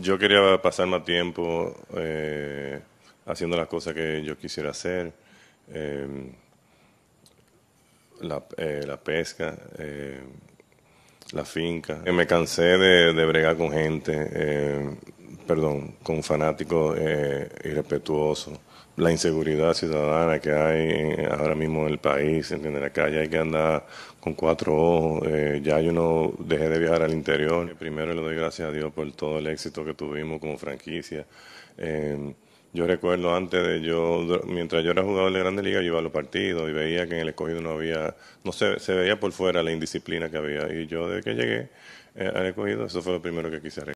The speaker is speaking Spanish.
yo quería pasar más tiempo eh, haciendo las cosas que yo quisiera hacer. Em, eh, la, pesca, em, la finca. Eh, me cansé de bregar con gente. Em, perdón, con fanáticos eh, irrespetuosos, la inseguridad ciudadana que hay eh, ahora mismo en el país, en la calle hay que andar con cuatro ojos, eh, ya yo no dejé de viajar al interior. Primero le doy gracias a Dios por todo el éxito que tuvimos como franquicia. Em, yo recuerdo antes de yo, mientras yo era jugador de Grandes Ligas, yo iba a los partidos y veía que en el escogido no había, no se, se veía por fuera la indisciplina que había. Y yo desde que llegué eh, al escogido, eso fue lo primero que quise arreglar.